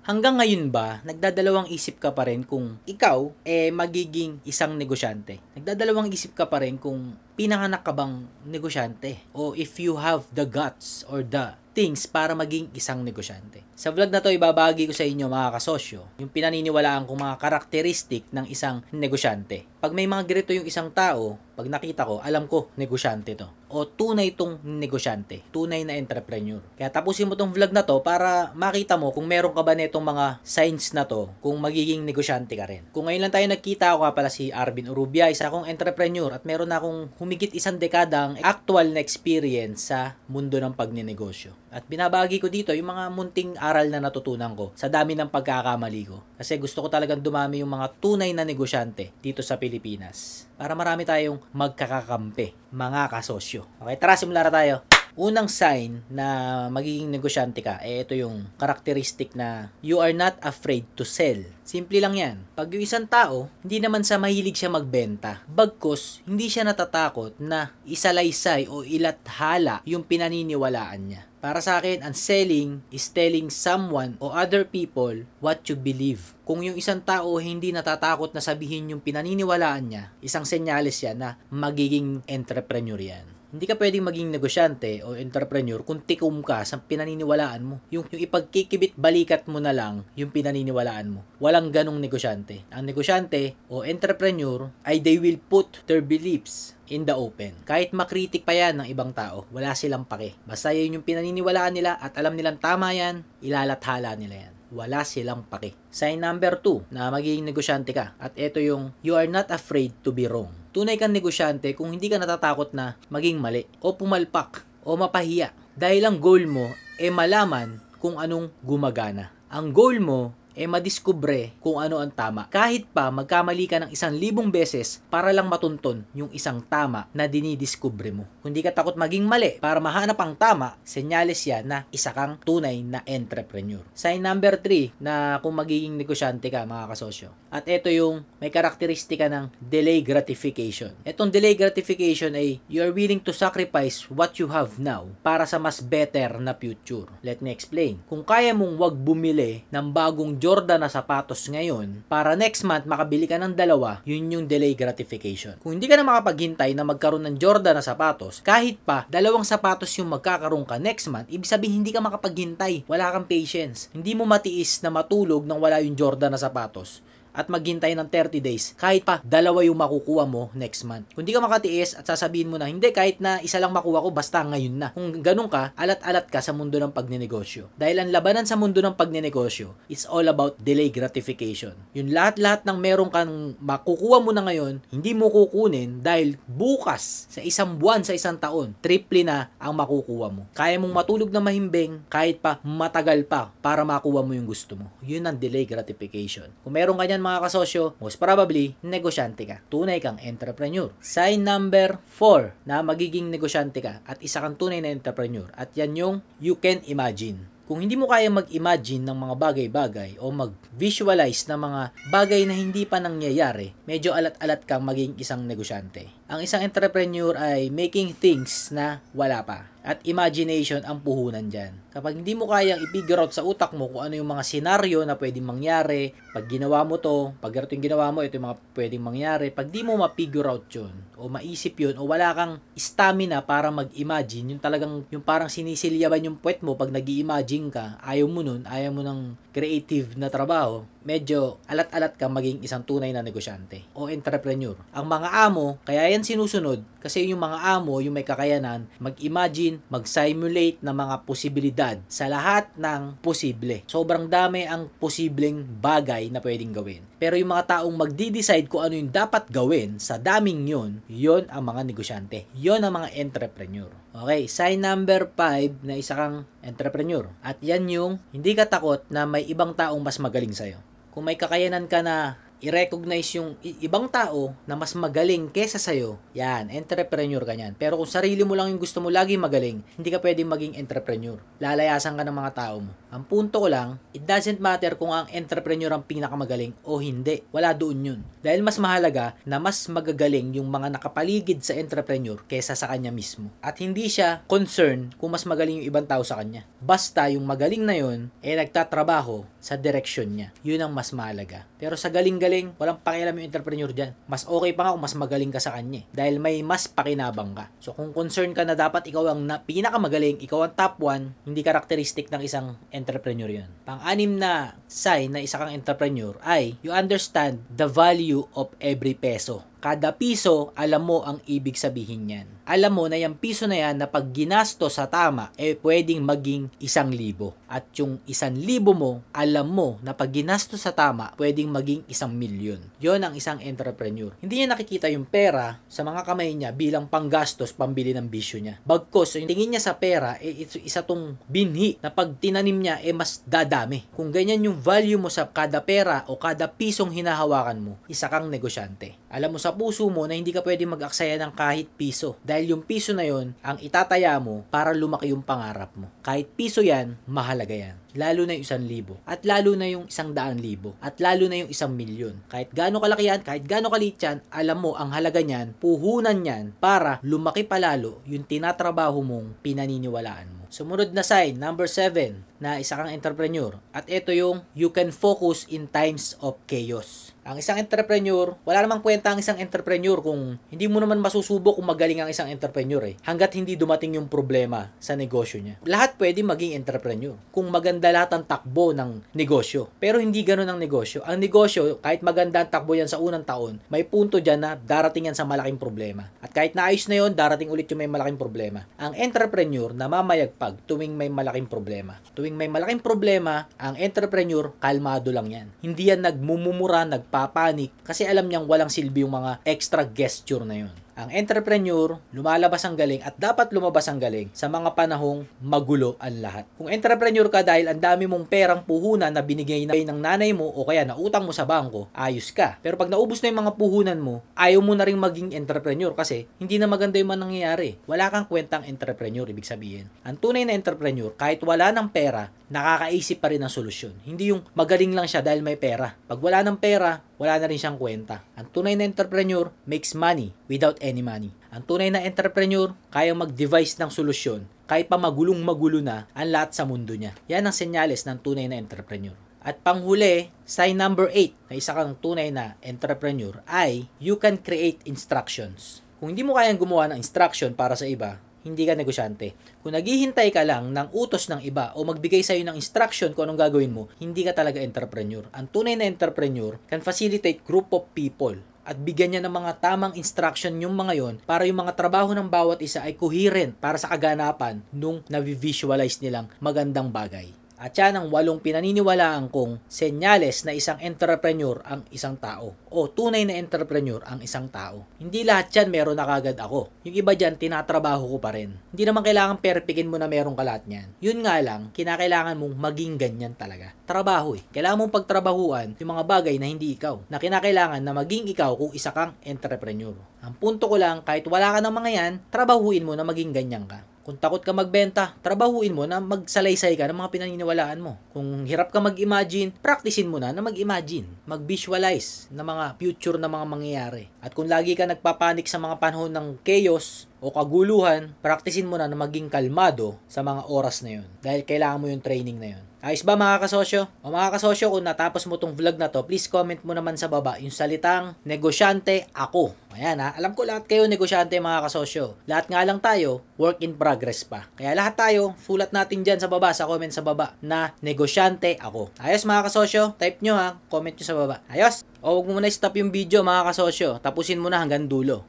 Hanggang ngayon ba, nagdadalawang isip ka pa rin kung ikaw eh magiging isang negosyante? Nagdadalawang isip ka pa rin kung pinanganak ka bang negosyante? O if you have the guts or the things para maging isang negosyante. Sa vlog na to, ibabagi ko sa inyo mga kasosyo yung pinaniniwalaan kong mga karakteristik ng isang negosyante. Pag may mga ganito yung isang tao, pag nakita ko, alam ko, negosyante to. O tunay tong negosyante, tunay na entrepreneur. Kaya tapusin mo tong vlog na to para makita mo kung meron ka ba netong mga signs na to kung magiging negosyante ka rin. Kung ngayon lang tayo nagkita, ako nga pala si Arvin Urubia, isa akong entrepreneur at meron na akong humigit isang dekada ang actual na experience sa mundo ng pagninegosyo. At binabagi ko dito yung mga munting aral na natutunan ko sa dami ng pagkakamali ko. Kasi gusto ko talagang dumami yung mga tunay na negosyante dito sa Pilipinas. Para marami tayong magkakakampi, mga kasosyo. Okay, tara simula na tayo. Unang sign na magiging negosyante ka, eh ito yung karakteristik na you are not afraid to sell. Simple lang yan. Pag yung isang tao, hindi naman sa mahilig siya magbenta. Bagkos, hindi siya natatakot na isalaysay o ilathala yung pinaniniwalaan niya. Para sa akin, ang selling is telling someone or other people what you believe. Kung yung isang tao hindi natatakot na sabihin yung pinaniniwalaan niya, isang senyales yan na magiging entrepreneur yan. Hindi ka pwedeng maging negosyante o entrepreneur kung tikum ka sa pinaniniwalaan mo. Yung, yung ipagkikibit balikat mo na lang yung pinaniniwalaan mo. Walang ganong negosyante. Ang negosyante o entrepreneur ay they will put their beliefs in the open. Kahit makritik pa yan ng ibang tao, wala silang pake. Basta yun yung pinaniniwalaan nila at alam nilang tama yan, ilalathala nila yan wala silang pake. Sign number 2 na magiging negosyante ka at ito yung you are not afraid to be wrong. Tunay kang negosyante kung hindi ka natatakot na maging mali o pumalpak o mapahiya dahil ang goal mo e malaman kung anong gumagana. Ang goal mo eh madiskubre kung ano ang tama. Kahit pa magkamali ka ng isang libong beses para lang matunton yung isang tama na dinidiskubre mo. Hindi ka takot maging mali para mahanap ang tama, senyales yan na isa kang tunay na entrepreneur. Sign number 3 na kung magiging negosyante ka mga kasosyo. At ito yung may karakteristika ng delay gratification. Itong delay gratification ay you are willing to sacrifice what you have now para sa mas better na future. Let me explain. Kung kaya mong wag bumili ng bagong Jordan na sapatos ngayon para next month makabili ka ng dalawa, yun yung delay gratification. Kung hindi ka na makapaghintay na magkaroon ng Jordan na sapatos, kahit pa dalawang sapatos yung magkakaroon ka next month, ibig sabihin hindi ka makapaghintay, wala kang patience. Hindi mo matiis na matulog nang wala yung Jordan na sapatos at maghintay ng 30 days. Kahit pa dalawa yung makukuha mo next month. Kung di ka makatiis at sasabihin mo na hindi kahit na isa lang makuha ko basta ngayon na. Kung ganun ka, alat-alat ka sa mundo ng pagnenegosyo. Dahil ang labanan sa mundo ng pagnenegosyo, it's all about delay gratification. Yung lahat-lahat ng meron kang makukuha mo na ngayon, hindi mo kukunin dahil bukas sa isang buwan, sa isang taon, triple na ang makukuha mo. Kaya mong matulog na mahimbing kahit pa matagal pa para makuha mo yung gusto mo. Yun ang delay gratification. Kung meron ka yan mga kasosyo, most probably, negosyante ka. Tunay kang entrepreneur. Sign number 4 na magiging negosyante ka at isa kang tunay na entrepreneur. At yan yung you can imagine. Kung hindi mo kaya mag-imagine ng mga bagay-bagay o mag-visualize ng mga bagay na hindi pa nangyayari, medyo alat-alat kang maging isang negosyante. Ang isang entrepreneur ay making things na wala pa. At imagination ang puhunan dyan. Kapag hindi mo kayang i-figure out sa utak mo kung ano yung mga senaryo na pwedeng mangyari, pag ginawa mo to, pag ito yung ginawa mo, ito yung mga pwedeng mangyari, pag di mo ma-figure out yun, o maisip yun, o wala kang stamina para mag-imagine, yung talagang, yung parang sinisilyaban yung puwet mo pag nag imagine ka, ayaw mo nun, ayaw mo ng creative na trabaho, medyo alat-alat kang maging isang tunay na negosyante o entrepreneur. Ang mga amo, kaya yan sinusunod kasi yung mga amo, yung may kakayanan, mag-imagine, mag-simulate ng mga posibilidad sa lahat ng posible. Sobrang dami ang posibleng bagay na pwedeng gawin. Pero yung mga taong magdi-decide kung ano yung dapat gawin sa daming yun, yun ang mga negosyante. Yun ang mga entrepreneur. Okay, sign number 5 na isa kang entrepreneur. At yan yung hindi ka takot na may ibang taong mas magaling sa'yo. Kung may kakayanan ka na i-recognize yung ibang tao na mas magaling kesa sa'yo, yan, entrepreneur ka yan. Pero kung sarili mo lang yung gusto mo lagi magaling, hindi ka pwedeng maging entrepreneur. Lalayasan ka ng mga tao mo. Ang punto ko lang, it doesn't matter kung ang entrepreneur ang pinakamagaling o hindi. Wala doon yun. Dahil mas mahalaga na mas magagaling yung mga nakapaligid sa entrepreneur kesa sa kanya mismo. At hindi siya concerned kung mas magaling yung ibang tao sa kanya. Basta yung magaling na yun, eh nagtatrabaho sa direksyon niya. Yun ang mas mahalaga. Pero sa galing-galing magaling, walang pakialam yung entrepreneur dyan. Mas okay pa nga kung mas magaling ka sa kanya. Eh. Dahil may mas pakinabang ka. So kung concerned ka na dapat ikaw ang na, pinakamagaling, ikaw ang top 1, hindi karakteristik ng isang entrepreneur yun. Pang-anim na sign na isa kang entrepreneur ay you understand the value of every peso kada piso, alam mo ang ibig sabihin niyan. Alam mo na yung piso na yan na pag ginasto sa tama, eh pwedeng maging isang libo. At yung isang libo mo, alam mo na pag ginasto sa tama, pwedeng maging isang milyon. Yon ang isang entrepreneur. Hindi niya nakikita yung pera sa mga kamay niya bilang panggastos, pambili ng bisyo niya. Bagkos, yung tingin niya sa pera, eh, isa tong binhi na pag tinanim niya, eh mas dadami. Kung ganyan yung value mo sa kada pera o kada pisong hinahawakan mo, isa kang negosyante. Alam mo sa puso mo na hindi ka pwede mag-aksaya ng kahit piso. Dahil yung piso na yon ang itataya mo para lumaki yung pangarap mo. Kahit piso yan, mahalaga yan. Lalo na yung isang libo. At lalo na yung isang daan libo. At lalo na yung isang milyon. Kahit gaano kalaki yan, kahit gaano kalit yan, alam mo ang halaga niyan, puhunan niyan para lumaki palalo yung tinatrabaho mong pinaniniwalaan mo. Sumunod na sign, number 7, na isa kang entrepreneur. At ito yung you can focus in times of chaos. Ang isang entrepreneur, wala namang kwenta ang isang entrepreneur kung hindi mo naman masusubok kung magaling ang isang entrepreneur eh. Hanggat hindi dumating yung problema sa negosyo niya. Lahat pwede maging entrepreneur kung maganda lahat ang takbo ng negosyo. Pero hindi ganun ang negosyo. Ang negosyo, kahit maganda ang takbo yan sa unang taon, may punto dyan na darating yan sa malaking problema. At kahit naayos na yon darating ulit yung may malaking problema. Ang entrepreneur, na mamayag pag tuwing may malaking problema. Tuwing may malaking problema, ang entrepreneur, kalmado lang yan. Hindi yan nagmumumura, nagpapanik, kasi alam niyang walang silbi yung mga extra gesture na yun. Ang entrepreneur, lumalabas ang galing at dapat lumabas ang galing sa mga panahong magulo ang lahat. Kung entrepreneur ka dahil ang dami mong perang puhunan na binigay na ng nanay mo o kaya nautang mo sa bangko, ayos ka. Pero pag naubos na yung mga puhunan mo, ayaw mo na rin maging entrepreneur kasi hindi na maganda yung man nangyayari. Wala kang kwentang entrepreneur, ibig sabihin. Ang tunay na entrepreneur, kahit wala ng pera, nakakaisip pa rin ng solusyon. Hindi yung magaling lang siya dahil may pera. Pag wala ng pera, wala na rin siyang kwenta. Ang tunay na entrepreneur makes money without any money. Ang tunay na entrepreneur kayang mag device ng solusyon kahit pa magulong-magulo na ang lahat sa mundo niya. Yan ang senyales ng tunay na entrepreneur. At panghuli, sign number 8 na isa kang tunay na entrepreneur ay you can create instructions. Kung hindi mo kayang gumawa ng instruction para sa iba, hindi ka negosyante. Kung naghihintay ka lang ng utos ng iba o magbigay sa iyo ng instruction kung anong gagawin mo, hindi ka talaga entrepreneur. Ang tunay na entrepreneur can facilitate group of people at bigyan niya ng mga tamang instruction yung mga yon para yung mga trabaho ng bawat isa ay coherent para sa kaganapan nung na-visualize nilang magandang bagay at yan ang walong pinaniniwalaan kong senyales na isang entrepreneur ang isang tao o tunay na entrepreneur ang isang tao. Hindi lahat yan meron na kagad ako. Yung iba dyan, tinatrabaho ko pa rin. Hindi naman kailangan perfectin mo na meron ka lahat niyan. Yun nga lang, kinakailangan mong maging ganyan talaga. Trabaho eh. Kailangan mong pagtrabahuan yung mga bagay na hindi ikaw. Na kinakailangan na maging ikaw kung isa kang entrepreneur. Ang punto ko lang, kahit wala ka ng mga yan, trabahuin mo na maging ganyan ka. Kung takot ka magbenta, trabahuin mo na magsalaysay ka ng mga pinaniniwalaan mo. Kung hirap ka mag-imagine, practicein mo na na mag-imagine, mag-visualize ng mga future na mga mangyayari. At kung lagi ka nagpapanik sa mga panahon ng chaos, o kaguluhan, praktisin mo na na maging kalmado sa mga oras na yun. Dahil kailangan mo yung training na yun. Ayos ba mga kasosyo? O mga kasosyo, kung natapos mo tong vlog na to, please comment mo naman sa baba yung salitang negosyante ako. Ayan ha, alam ko lahat kayo negosyante mga kasosyo. Lahat nga lang tayo, work in progress pa. Kaya lahat tayo, sulat natin dyan sa baba, sa comment sa baba, na negosyante ako. Ayos mga kasosyo, type nyo ha, comment nyo sa baba. Ayos! O huwag mo muna stop yung video mga kasosyo, tapusin mo na hanggang dulo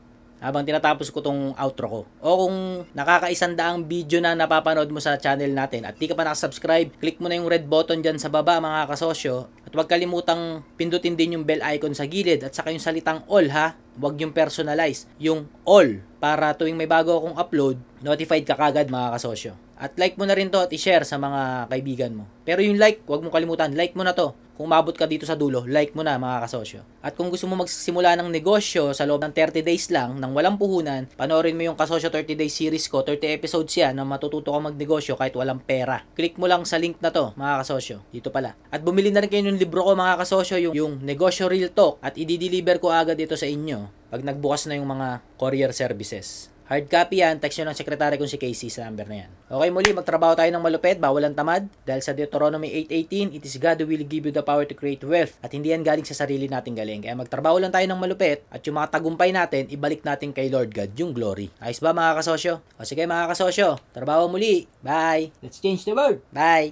habang tinatapos ko tong outro ko. O kung nakakaisandaang video na napapanood mo sa channel natin at di ka pa nakasubscribe, click mo na yung red button dyan sa baba mga kasosyo. At huwag kalimutang pindutin din yung bell icon sa gilid at saka yung salitang all ha. Huwag yung personalize, yung all para tuwing may bago akong upload, notified ka kagad mga kasosyo. At like mo na rin to at i-share sa mga kaibigan mo. Pero yung like, huwag mo kalimutan, like mo na to. Kung mabot ka dito sa dulo, like mo na mga kasosyo. At kung gusto mo magsimula ng negosyo sa loob ng 30 days lang, nang walang puhunan, panoorin mo yung Kasosyo 30 Day series ko, 30 episodes yan na matututo ka magnegosyo kahit walang pera. Click mo lang sa link na to, mga kasosyo. Dito pala. At bumili na rin kayo ng libro ko, mga kasosyo, yung, yung Negosyo Real Talk at i-deliver ko agad dito sa inyo pag nagbukas na yung mga courier services. Hard copy yan, text nyo ng sekretary kung si Casey sa number na yan. Okay, muli, magtrabaho tayo ng malupet, bawal ang tamad. Dahil sa Deuteronomy 8.18, it is God who will give you the power to create wealth. At hindi yan galing sa sarili nating galing. Kaya magtrabaho lang tayo ng malupet at yung mga tagumpay natin, ibalik natin kay Lord God yung glory. Ayos ba mga kasosyo? O sige mga kasosyo, trabaho muli. Bye! Let's change the world! Bye!